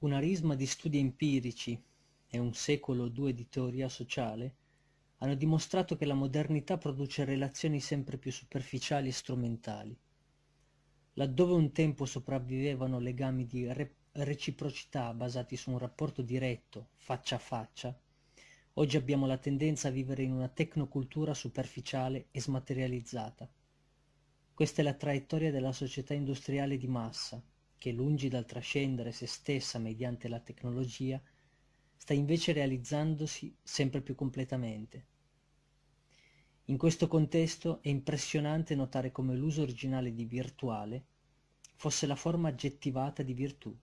una risma di studi empirici e un secolo o due di teoria sociale hanno dimostrato che la modernità produce relazioni sempre più superficiali e strumentali. Laddove un tempo sopravvivevano legami di re reciprocità basati su un rapporto diretto, faccia a faccia, oggi abbiamo la tendenza a vivere in una tecnocultura superficiale e smaterializzata. Questa è la traiettoria della società industriale di massa, che lungi dal trascendere se stessa mediante la tecnologia, sta invece realizzandosi sempre più completamente. In questo contesto è impressionante notare come l'uso originale di virtuale fosse la forma aggettivata di virtù.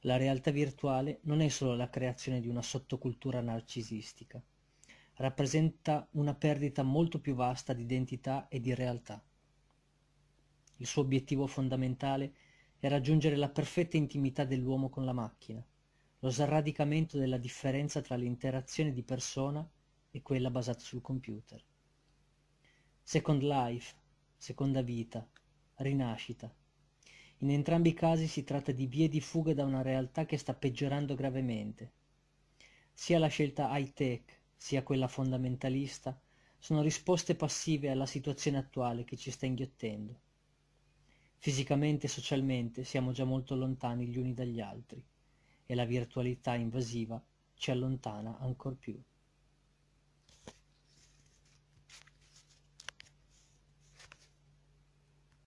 La realtà virtuale non è solo la creazione di una sottocultura narcisistica, rappresenta una perdita molto più vasta di identità e di realtà. Il suo obiettivo fondamentale è e raggiungere la perfetta intimità dell'uomo con la macchina, lo sradicamento della differenza tra l'interazione di persona e quella basata sul computer. Second Life, seconda vita, rinascita. In entrambi i casi si tratta di vie di fuga da una realtà che sta peggiorando gravemente. Sia la scelta high-tech, sia quella fondamentalista, sono risposte passive alla situazione attuale che ci sta inghiottendo. Fisicamente e socialmente siamo già molto lontani gli uni dagli altri e la virtualità invasiva ci allontana ancor più.